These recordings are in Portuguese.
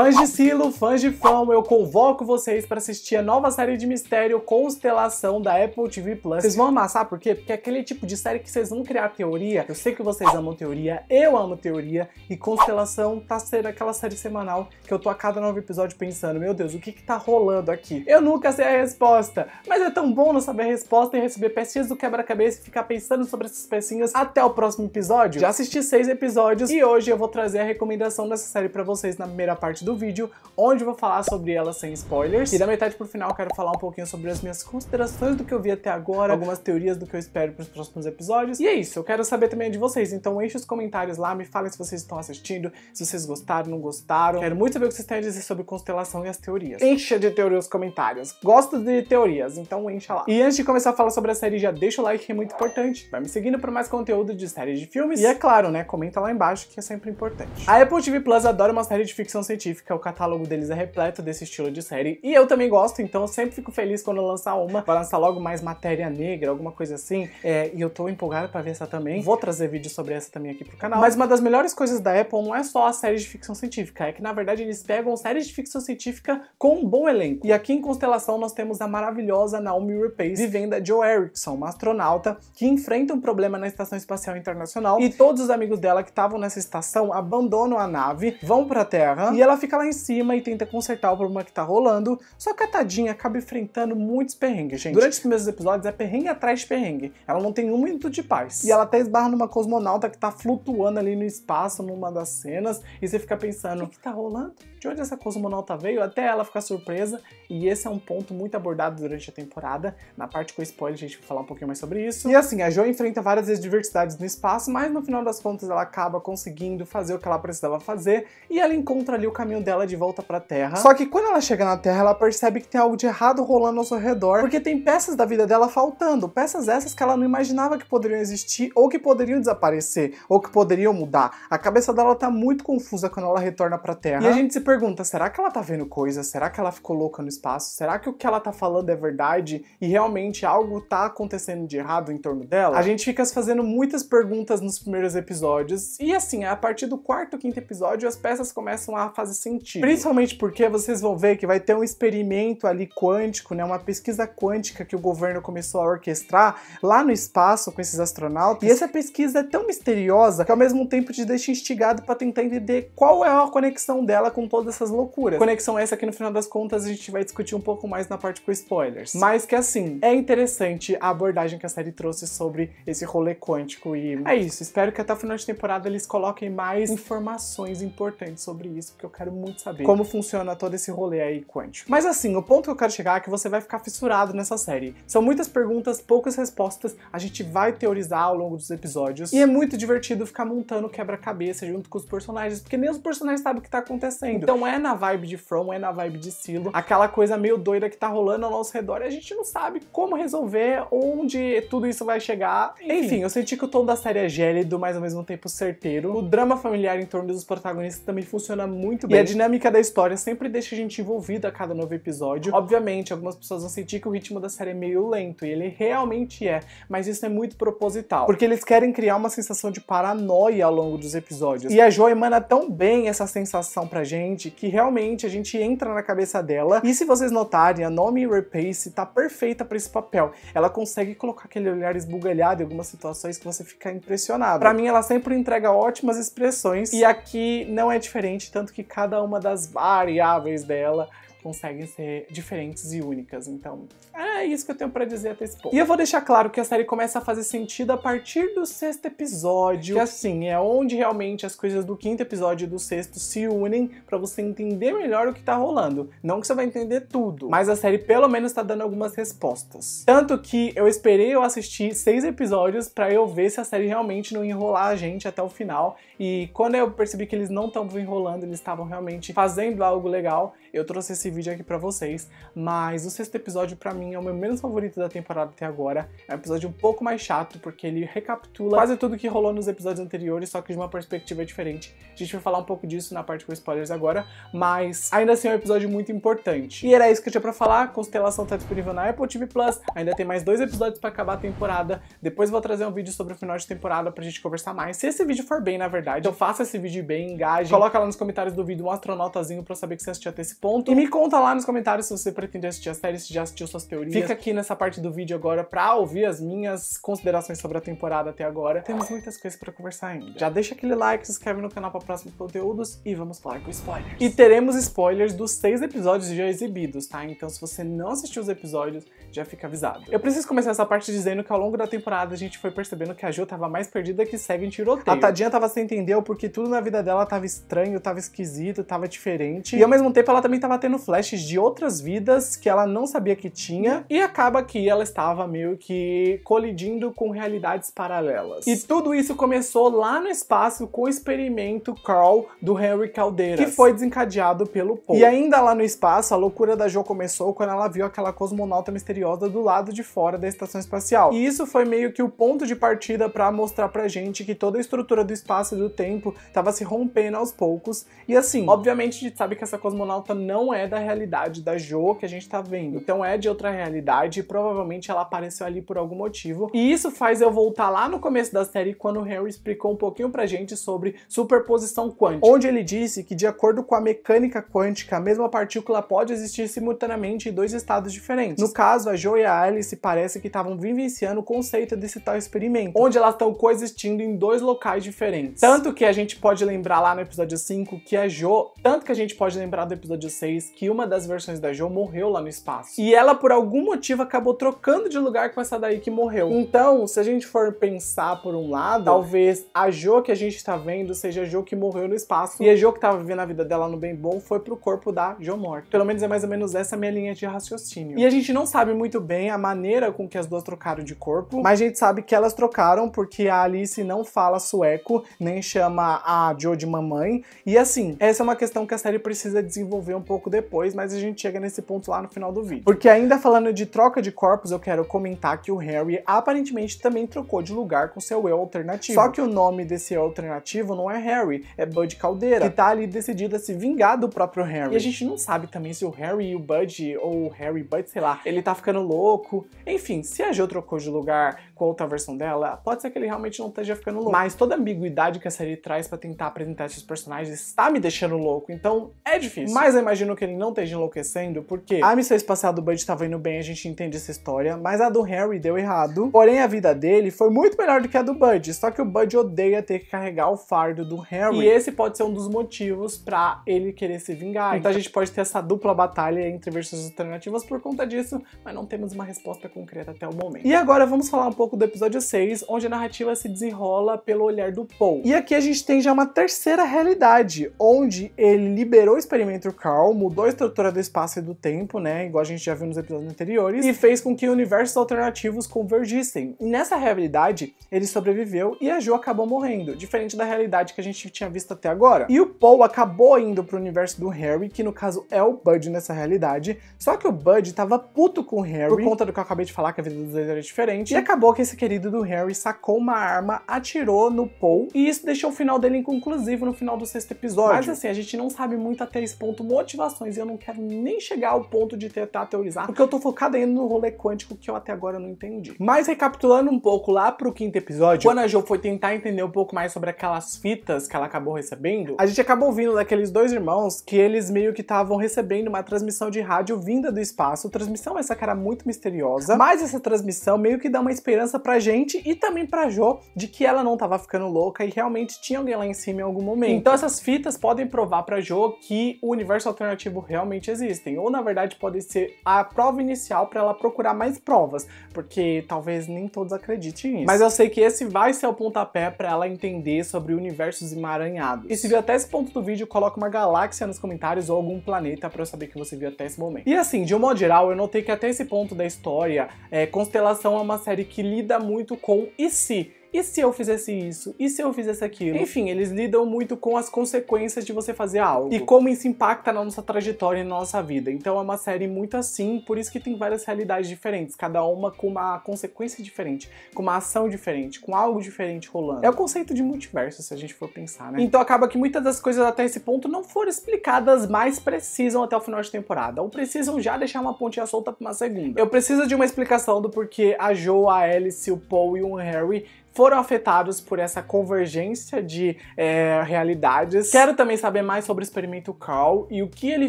Fãs de Silo, fãs de Fama, eu convoco vocês para assistir a nova série de mistério Constelação da Apple TV Plus. Vocês vão amassar, por quê? Porque é aquele tipo de série que vocês vão criar teoria. Eu sei que vocês amam teoria, eu amo teoria, e Constelação tá sendo aquela série semanal que eu tô a cada novo episódio pensando, meu Deus, o que que tá rolando aqui? Eu nunca sei a resposta, mas é tão bom não saber a resposta e receber pecinhas do quebra-cabeça e ficar pensando sobre essas pecinhas até o próximo episódio. Já assisti seis episódios e hoje eu vou trazer a recomendação dessa série para vocês na primeira parte do do vídeo, onde eu vou falar sobre ela sem spoilers. E da metade pro final quero falar um pouquinho sobre as minhas considerações do que eu vi até agora, algumas teorias do que eu espero pros próximos episódios. E é isso, eu quero saber também de vocês, então enche os comentários lá, me falem se vocês estão assistindo, se vocês gostaram, não gostaram. Quero muito saber o que vocês têm a dizer sobre constelação e as teorias. Encha de teoria os comentários. Gosto de teorias, então encha lá. E antes de começar a falar sobre a série, já deixa o like que é muito importante. Vai me seguindo para mais conteúdo de séries de filmes. E é claro, né, comenta lá embaixo que é sempre importante. A Apple TV Plus adora uma série de ficção científica magnífica, é o catálogo deles é repleto desse estilo de série. E eu também gosto, então eu sempre fico feliz quando lançar uma. Vai lançar logo mais matéria negra, alguma coisa assim. É, e eu tô empolgado para ver essa também. Vou trazer vídeo sobre essa também aqui pro canal. Mas uma das melhores coisas da Apple não é só a série de ficção científica, é que na verdade eles pegam séries de ficção científica com um bom elenco. E aqui em Constelação nós temos a maravilhosa Naomi Rapace vivendo Joe Erickson, uma astronauta que enfrenta um problema na Estação Espacial Internacional e todos os amigos dela que estavam nessa estação abandonam a nave, vão pra Terra e ela fica lá em cima e tenta consertar o problema que tá rolando, só que a tadinha acaba enfrentando muitos perrengues, gente. Durante os primeiros episódios é perrengue atrás de perrengue. Ela não tem um minuto de paz. E ela até esbarra numa cosmonauta que tá flutuando ali no espaço numa das cenas, e você fica pensando, o que, que tá rolando? De onde essa cosmonauta veio? Até ela ficar surpresa, e esse é um ponto muito abordado durante a temporada. Na parte com spoiler a gente vai falar um pouquinho mais sobre isso. E assim, a Jo enfrenta várias adversidades no espaço, mas no final das contas ela acaba conseguindo fazer o que ela precisava fazer, e ela encontra ali o caminho caminho dela de volta pra Terra. Só que quando ela chega na Terra, ela percebe que tem algo de errado rolando ao seu redor, porque tem peças da vida dela faltando. Peças essas que ela não imaginava que poderiam existir, ou que poderiam desaparecer, ou que poderiam mudar. A cabeça dela tá muito confusa quando ela retorna pra Terra. E a gente se pergunta: será que ela tá vendo coisas? Será que ela ficou louca no espaço? Será que o que ela tá falando é verdade e realmente algo tá acontecendo de errado em torno dela? A gente fica fazendo muitas perguntas nos primeiros episódios, e assim, a partir do quarto, quinto episódio, as peças começam a fazer sentido. Principalmente porque vocês vão ver que vai ter um experimento ali quântico, né, uma pesquisa quântica que o governo começou a orquestrar lá no espaço com esses astronautas. E essa pesquisa é tão misteriosa que ao mesmo tempo te deixa instigado para tentar entender qual é a conexão dela com todas essas loucuras. Conexão essa que no final das contas a gente vai discutir um pouco mais na parte com spoilers. Mas que assim, é interessante a abordagem que a série trouxe sobre esse rolê quântico e é isso. Espero que até o final de temporada eles coloquem mais informações importantes sobre isso, porque eu quero quero muito saber como funciona todo esse rolê aí quântico. Mas assim, o ponto que eu quero chegar é que você vai ficar fissurado nessa série. São muitas perguntas, poucas respostas, a gente vai teorizar ao longo dos episódios. E é muito divertido ficar montando quebra-cabeça junto com os personagens, porque nem os personagens sabem o que tá acontecendo. Então é na vibe de From, é na vibe de Silo, aquela coisa meio doida que tá rolando ao nosso redor e a gente não sabe como resolver, onde tudo isso vai chegar. Enfim, Enfim eu senti que o tom da série é gélido, mas ao mesmo tempo certeiro. O drama familiar em torno dos protagonistas também funciona muito bem a dinâmica da história sempre deixa a gente envolvido a cada novo episódio. Obviamente, algumas pessoas vão sentir que o ritmo da série é meio lento, e ele realmente é, mas isso é muito proposital, porque eles querem criar uma sensação de paranoia ao longo dos episódios. E a Jo emana tão bem essa sensação pra gente que realmente a gente entra na cabeça dela. E se vocês notarem, a Nomi Rapace tá perfeita para esse papel. Ela consegue colocar aquele olhar esbugalhado em algumas situações que você fica impressionado. Para mim, ela sempre entrega ótimas expressões, e aqui não é diferente, tanto que cada cada uma das variáveis dela conseguem ser diferentes e únicas. Então, é isso que eu tenho para dizer até esse ponto. E eu vou deixar claro que a série começa a fazer sentido a partir do sexto episódio, que assim, é onde realmente as coisas do quinto episódio e do sexto se unem para você entender melhor o que tá rolando. Não que você vai entender tudo, mas a série pelo menos tá dando algumas respostas. Tanto que eu esperei eu assistir seis episódios para eu ver se a série realmente não enrolar a gente até o final. E quando eu percebi que eles não estavam enrolando, eles estavam realmente fazendo algo legal, eu trouxe esse vídeo aqui para vocês, mas o sexto episódio para mim é o meu menos favorito da temporada até agora. É um episódio um pouco mais chato, porque ele recapitula quase tudo que rolou nos episódios anteriores, só que de uma perspectiva diferente. A gente vai falar um pouco disso na parte com spoilers agora, mas ainda assim é um episódio muito importante. E era isso que eu tinha pra falar, Constelação tá disponível na Apple TV+, Plus. ainda tem mais dois episódios para acabar a temporada, depois vou trazer um vídeo sobre o final de temporada pra gente conversar mais. Se esse vídeo for bem, na verdade, eu então faça esse vídeo bem, engaje, coloca lá nos comentários do vídeo um astronautazinho pra saber que você assistiu até esse ponto. E me conta lá nos comentários se você pretende assistir a série, se já assistiu suas teorias. Fica aqui nessa parte do vídeo agora pra ouvir as minhas considerações sobre a temporada até agora. Temos muitas coisas pra conversar ainda. Já deixa aquele like, se inscreve no canal pra próximos conteúdos e vamos falar com spoilers. E teremos spoilers dos seis episódios já exibidos, tá? Então se você não assistiu os episódios, já fica avisado. Eu preciso começar essa parte dizendo que ao longo da temporada a gente foi percebendo que a Jo tava mais perdida que segue em tiroteio. A tadinha tava sem entender porque tudo na vida dela tava estranho, tava esquisito, tava diferente. E ao mesmo tempo ela também também estava tendo flashes de outras vidas que ela não sabia que tinha e acaba que ela estava meio que colidindo com realidades paralelas. E tudo isso começou lá no espaço com o experimento Carl do Henry Caldeira, que foi desencadeado pelo Paul. E ainda lá no espaço, a loucura da Jo começou quando ela viu aquela cosmonauta misteriosa do lado de fora da estação espacial. E isso foi meio que o ponto de partida para mostrar pra gente que toda a estrutura do espaço e do tempo estava se rompendo aos poucos. E assim, obviamente a gente sabe que essa cosmonauta não é da realidade da Jo que a gente tá vendo. Então é de outra realidade e provavelmente ela apareceu ali por algum motivo. E isso faz eu voltar lá no começo da série quando o Henry explicou um pouquinho pra gente sobre superposição quântica, onde ele disse que de acordo com a mecânica quântica, a mesma partícula pode existir simultaneamente em dois estados diferentes. No caso, a Jo e a Alice parece que estavam vivenciando o conceito desse tal experimento, onde elas estão coexistindo em dois locais diferentes. Tanto que a gente pode lembrar lá no episódio 5 que a Jo, tanto que a gente pode lembrar do episódio que uma das versões da Jo morreu lá no espaço. E ela, por algum motivo, acabou trocando de lugar com essa daí que morreu. Então, se a gente for pensar por um lado, talvez a Jo que a gente tá vendo seja a Jo que morreu no espaço e a Jo que tava vivendo a vida dela no bem bom foi pro corpo da Jo morta. Pelo menos é mais ou menos essa minha linha de raciocínio. E a gente não sabe muito bem a maneira com que as duas trocaram de corpo, mas a gente sabe que elas trocaram porque a Alice não fala sueco, nem chama a Jo de mamãe. E assim, essa é uma questão que a série precisa desenvolver um pouco depois, mas a gente chega nesse ponto lá no final do vídeo. Porque ainda falando de troca de corpos, eu quero comentar que o Harry aparentemente também trocou de lugar com seu eu alternativo. Só que o nome desse eu alternativo não é Harry, é Bud Caldeira, que tá ali decidido a se vingar do próprio Harry. E a gente não sabe também se o Harry e o Bud, ou o Harry Bud, sei lá, ele tá ficando louco. Enfim, se a Jo trocou de lugar com outra versão dela, pode ser que ele realmente não esteja ficando louco. Mas toda a ambiguidade que a série traz para tentar apresentar esses personagens está me deixando louco, então é difícil. Mas é imagino que ele não esteja enlouquecendo, porque ah. a missão espacial do Bud estava indo bem, a gente entende essa história, mas a do Harry deu errado. Porém, a vida dele foi muito melhor do que a do Bud, só que o Bud odeia ter que carregar o fardo do Harry. E esse pode ser um dos motivos para ele querer se vingar. Então a gente pode ter essa dupla batalha entre versões alternativas por conta disso, mas não temos uma resposta concreta até o momento. E agora vamos falar um pouco do episódio 6, onde a narrativa se desenrola pelo olhar do Paul. E aqui a gente tem já uma terceira realidade, onde ele liberou o experimento Carl mudou a estrutura do espaço e do tempo, né? Igual a gente já viu nos episódios anteriores, e fez com que universos alternativos convergissem. E nessa realidade, ele sobreviveu e a Jo acabou morrendo, diferente da realidade que a gente tinha visto até agora. E o Paul acabou indo pro universo do Harry, que no caso é o Bud nessa realidade, só que o Bud tava puto com o Harry, por conta do que eu acabei de falar, que a vida dos dois era diferente, e acabou que esse querido do Harry sacou uma arma, atirou no Paul, e isso deixou o final dele inconclusivo no final do sexto episódio. Mas assim, a gente não sabe muito até esse ponto motivações e eu não quero nem chegar ao ponto de tentar teorizar, porque eu tô focado ainda no rolê quântico que eu até agora não entendi. Mas recapitulando um pouco lá pro quinto episódio, quando a Jo foi tentar entender um pouco mais sobre aquelas fitas que ela acabou recebendo, a gente acabou vindo daqueles dois irmãos que eles meio que estavam recebendo uma transmissão de rádio vinda do espaço, transmissão essa cara muito misteriosa, mas essa transmissão meio que dá uma esperança pra gente e também pra Jo de que ela não tava ficando louca e realmente tinha alguém lá em cima em algum momento. Então essas fitas podem provar pra Jo que o universo alternativo realmente existem, ou na verdade pode ser a prova inicial para ela procurar mais provas, porque talvez nem todos acreditem nisso. Mas eu sei que esse vai ser o pontapé para ela entender sobre universos emaranhados. E se viu até esse ponto do vídeo, coloca uma galáxia nos comentários ou algum planeta para eu saber que você viu até esse momento. E assim, de um modo geral, eu notei que até esse ponto da história, é, Constelação é uma série que lida muito com e se. E se eu fizesse isso? E se eu fizesse aquilo? Enfim, eles lidam muito com as consequências de você fazer algo e como isso impacta na nossa trajetória e na nossa vida. Então é uma série muito assim, por isso que tem várias realidades diferentes, cada uma com uma consequência diferente, com uma ação diferente, com algo diferente rolando. É o conceito de multiverso, se a gente for pensar, né? Então acaba que muitas das coisas até esse ponto não foram explicadas, mas precisam até o final de temporada, ou precisam já deixar uma pontinha solta pra uma segunda. Eu preciso de uma explicação do porquê a Jo, a Alice, o Paul e o Harry foram afetados por essa convergência de é, realidades. Quero também saber mais sobre o experimento Carl e o que ele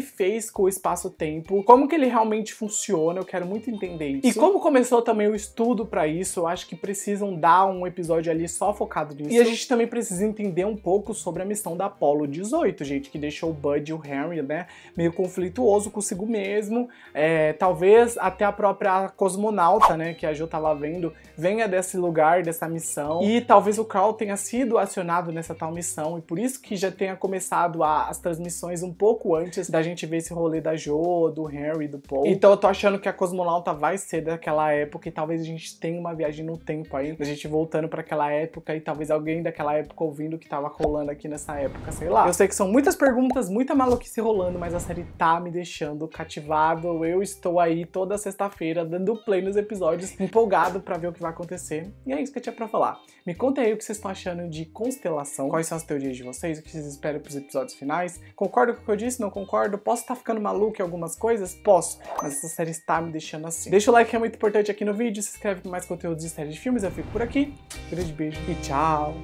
fez com o espaço-tempo, como que ele realmente funciona, eu quero muito entender isso. E como começou também o estudo para isso, eu acho que precisam dar um episódio ali só focado nisso. E a gente também precisa entender um pouco sobre a missão da Apollo 18, gente, que deixou o Bud e o Henry, né, meio conflituoso consigo mesmo. É, talvez até a própria cosmonauta, né, que a Jo tava vendo, venha desse lugar, dessa missão missão. E talvez o Carl tenha sido acionado nessa tal missão, e por isso que já tenha começado a, as transmissões um pouco antes da gente ver esse rolê da Jo, do Harry, do Paul. Então eu tô achando que a cosmonauta vai ser daquela época e talvez a gente tenha uma viagem no tempo aí, a gente voltando para aquela época e talvez alguém daquela época ouvindo o que tava rolando aqui nessa época, sei lá. Eu sei que são muitas perguntas, muita maluquice rolando, mas a série tá me deixando cativado. Eu estou aí toda sexta-feira dando play nos episódios, empolgado para ver o que vai acontecer. E é isso que eu tinha pra falar. Me conta aí o que vocês estão achando de constelação, quais são as teorias de vocês, o que vocês esperam para os episódios finais. Concordo com o que eu disse? Não concordo? Posso estar tá ficando maluco em algumas coisas? Posso, mas essa série está me deixando assim. Deixa o like que é muito importante aqui no vídeo, se inscreve para mais conteúdo de série de filmes, eu fico por aqui. Grande beijo e tchau!